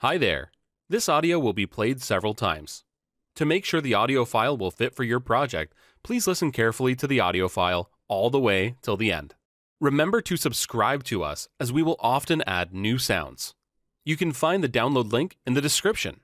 Hi there. This audio will be played several times. To make sure the audio file will fit for your project, please listen carefully to the audio file all the way till the end. Remember to subscribe to us as we will often add new sounds. You can find the download link in the description.